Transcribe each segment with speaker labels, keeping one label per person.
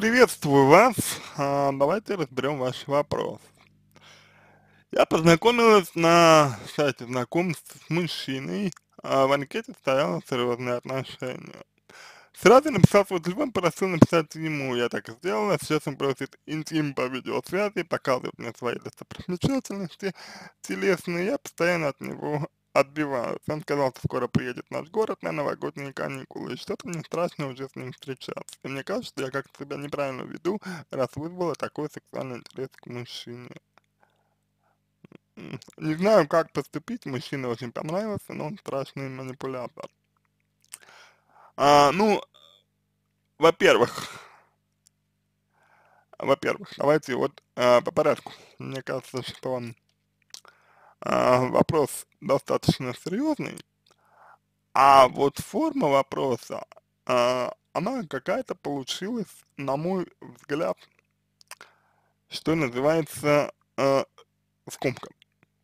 Speaker 1: Приветствую вас. А, давайте разберем ваш вопрос. Я познакомилась на сайте знакомств с мужчиной, а в анкете стояло серьезные отношения. Сразу написал свой телефон, просил написать ему, я так и сделала, сейчас он просит интим по видеосвязи, показывает мне свои достопримечательности телесные, я постоянно от него отбивают. Он сказал, что скоро приедет в наш город на новогодние каникулы, и что-то мне страшно уже с ним встречаться. И мне кажется, что я как-то себя неправильно веду, раз вызвала такой сексуальный интерес к мужчине. Не знаю, как поступить, мужчина очень понравился, но он страшный манипулятор. А, ну, во-первых, во-первых, давайте вот а, по порядку. Мне кажется, что он а, вопрос достаточно серьезный, а вот форма вопроса, а, она какая-то получилась, на мой взгляд, что называется, э,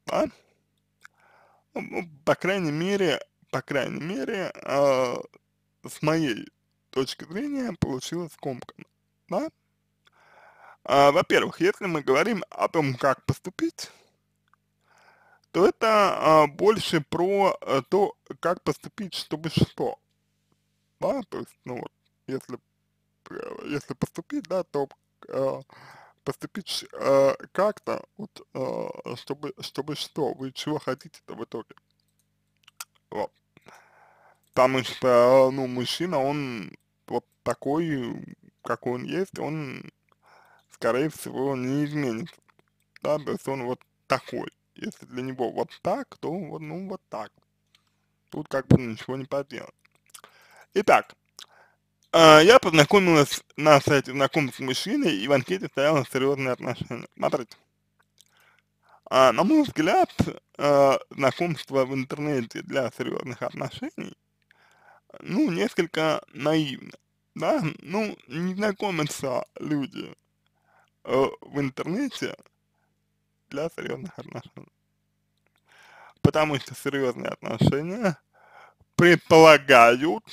Speaker 1: да? Ну, ну, по крайней мере, по крайней мере, э, с моей точки зрения, получилась скомканно, да? А, во-первых, если мы говорим о том, как поступить, то это а, больше про э, то, как поступить, чтобы что. Да, то есть, ну вот, если, э, если поступить, да, то а, поступить а, как-то, вот, а, чтобы, чтобы что, вы чего хотите-то в итоге. Вот. Потому что, ну, мужчина, он вот такой, какой он есть, он, скорее всего, не изменится. Да, то есть он вот такой если для него вот так, то вот, ну вот так. Тут как бы ничего не поделать. Итак, э, я познакомилась на сайте знакомств с мужчиной, и в анкете стояло серьезные отношения. Смотрите. А, на мой взгляд, э, знакомство в интернете для серьезных отношений, ну, несколько наивно, да, ну, не знакомятся люди э, в интернете для серьезных отношений потому что серьезные отношения предполагают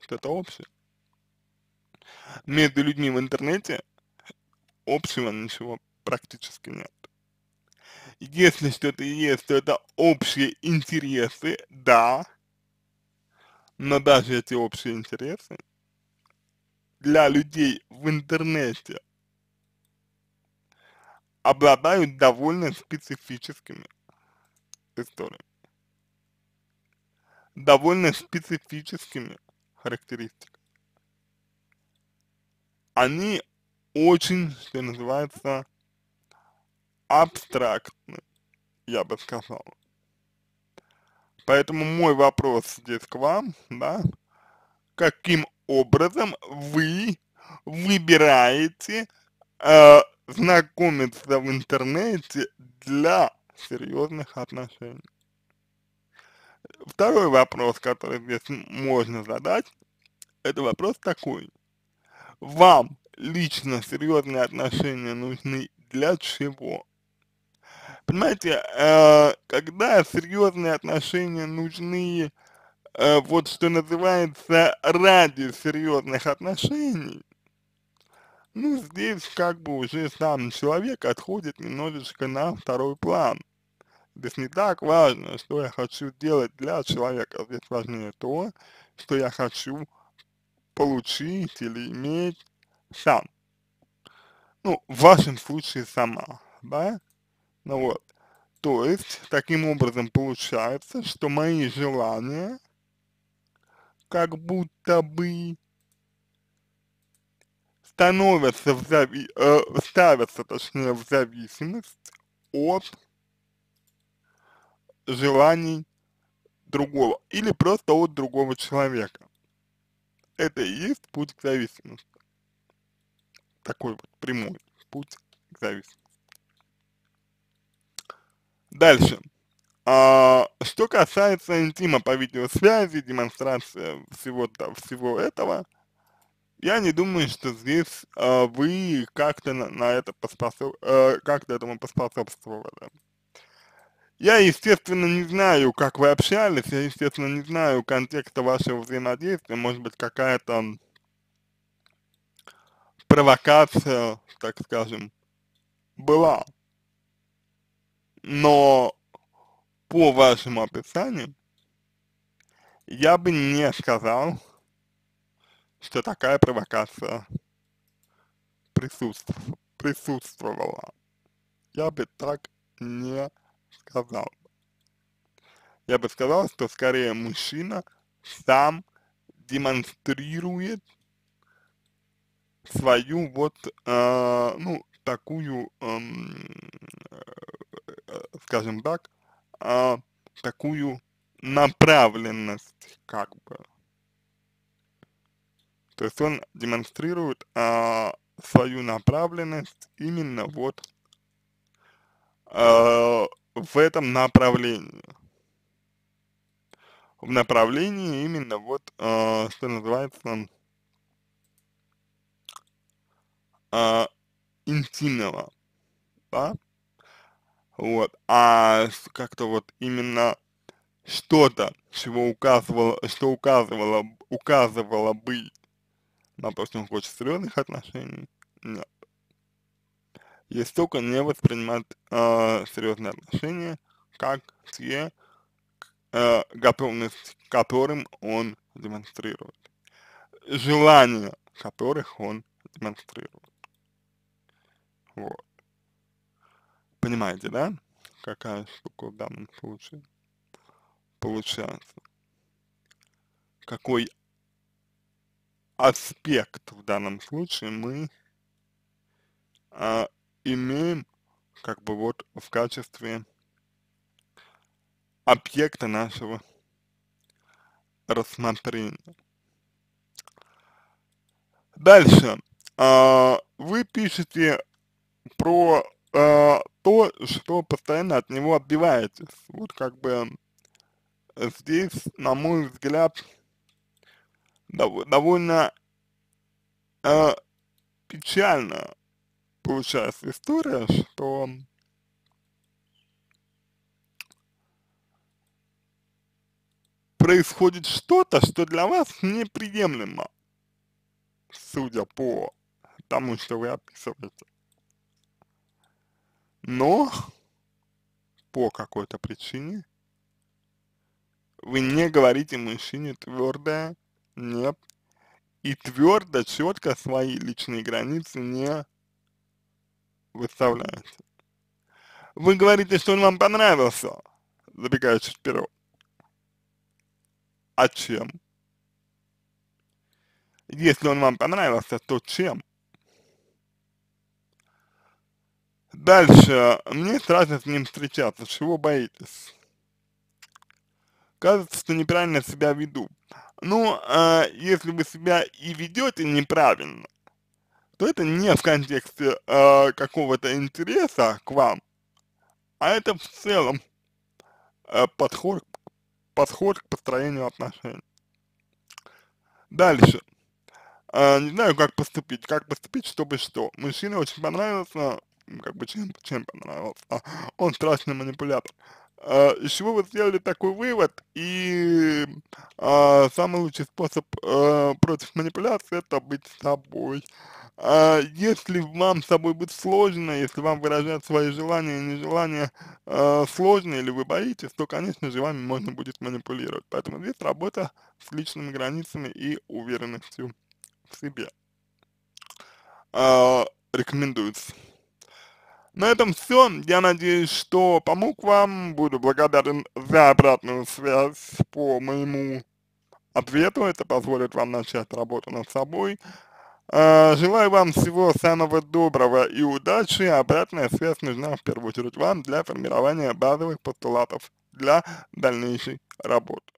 Speaker 1: что-то общее. Между людьми в интернете общего ничего практически нет. Если что-то есть, то это общие интересы, да, но даже эти общие интересы для людей в интернете обладают довольно специфическими историями, довольно специфическими характеристиками. Они очень, что называется, абстрактны, я бы сказал. Поэтому мой вопрос здесь к вам, да, каким образом вы выбираете э, знакомиться в интернете для серьезных отношений. Второй вопрос, который здесь можно задать, это вопрос такой. Вам лично серьезные отношения нужны для чего? Понимаете, э, когда серьезные отношения нужны, э, вот что называется, ради серьезных отношений, ну, здесь как бы уже сам человек отходит немножечко на второй план. Здесь не так важно, что я хочу делать для человека, здесь важнее то, что я хочу получить или иметь сам. Ну, в вашем случае сама, да? Ну вот. То есть, таким образом получается, что мои желания как будто бы становятся в зави... э, ставятся, точнее, в зависимость от желаний другого или просто от другого человека. Это и есть путь к зависимости. Такой вот прямой путь к зависимости. Дальше. А, что касается интима по видеосвязи, демонстрации всего, то всего этого, я не думаю, что здесь э, вы как-то на, на это поспособ... э, как-то этому поспособствовали. Я, естественно, не знаю, как вы общались, я, естественно, не знаю контекста вашего взаимодействия, может быть, какая-то провокация, так скажем, была. Но по вашему описанию я бы не сказал, что такая провокация присутств присутствовала. Я бы так не сказал. Я бы сказал, что скорее мужчина сам демонстрирует свою вот, э, ну, такую, эм, э, э, скажем так, э, такую направленность, как бы. То есть он демонстрирует а, свою направленность именно вот а, в этом направлении. В направлении именно вот, а, что называется, а, интимного, да? Вот, а как-то вот именно что-то, чего указывало, что указывало, указывало бы на то, хочет серьезных отношений, нет. Есть только не воспринимать э, серьезные отношения как те, э, готовность которым он демонстрирует, желание которых он демонстрирует. Вот. Понимаете, да? Какая штука в данном случае получается? Какой аспект в данном случае мы а, имеем как бы вот в качестве объекта нашего рассмотрения. Дальше. А, вы пишете про а, то, что постоянно от него отбиваетесь. Вот как бы здесь, на мой взгляд, довольно э, печально получается история, что происходит что-то, что для вас неприемлемо, судя по тому, что вы описываете. Но по какой-то причине вы не говорите мужчине твердое нет. И твердо, четко свои личные границы не выставляете. Вы говорите, что он вам понравился, забегая чуть вперед. А чем? Если он вам понравился, то чем? Дальше. Мне страшно с ним встречаться. Чего боитесь? Кажется, что неправильно себя веду. Ну, э, если вы себя и ведете неправильно, то это не в контексте э, какого-то интереса к вам, а это в целом э, подход, подход к построению отношений. Дальше. Э, не знаю, как поступить, как поступить, чтобы что. Мужчине очень понравился, как бы чем, чем понравился. Он страшный манипулятор из а, чего вы сделали такой вывод, и а, самый лучший способ а, против манипуляции – это быть собой. А, если вам с собой быть сложно, если вам выражать свои желания и нежелания а, сложно, или вы боитесь, то, конечно же, вами можно будет манипулировать. Поэтому здесь работа с личными границами и уверенностью в себе. А, рекомендуется. На этом все. Я надеюсь, что помог вам. Буду благодарен за обратную связь по моему ответу. Это позволит вам начать работу над собой. А, желаю вам всего самого доброго и удачи. Обратная связь нужна в первую очередь вам для формирования базовых постулатов для дальнейшей работы.